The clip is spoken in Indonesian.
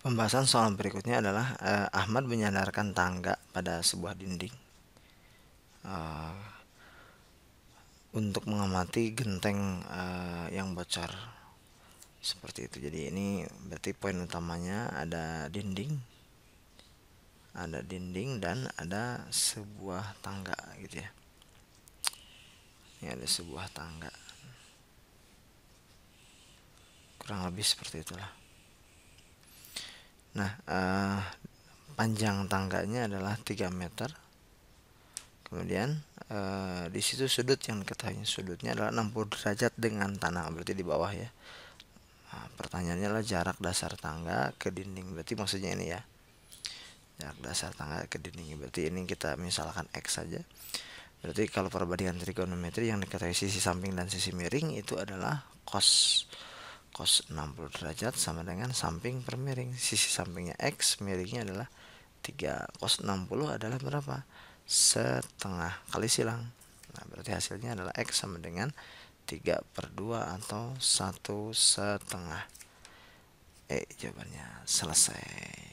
Pembahasan soal berikutnya adalah eh, Ahmad menyandarkan tangga pada sebuah dinding eh, untuk mengamati genteng eh, yang bocor seperti itu. Jadi ini berarti poin utamanya ada dinding, ada dinding dan ada sebuah tangga gitu ya. Ini ada sebuah tangga. Kurang lebih seperti itulah nah uh, panjang tangganya adalah 3 meter kemudian uh, di situ sudut yang diketahui sudutnya adalah 60 derajat dengan tanah berarti di bawah ya nah, pertanyaannya adalah jarak dasar tangga ke dinding berarti maksudnya ini ya jarak dasar tangga ke dinding berarti ini kita misalkan x saja berarti kalau perbandingan trigonometri yang diketahui sisi samping dan sisi miring itu adalah cos cos 60 derajat sama dengan samping per miring sisi sampingnya X miringnya adalah 3 cos 60 adalah berapa setengah kali silang nah berarti hasilnya adalah X sama dengan 3 per 2 atau satu setengah eh jawabannya selesai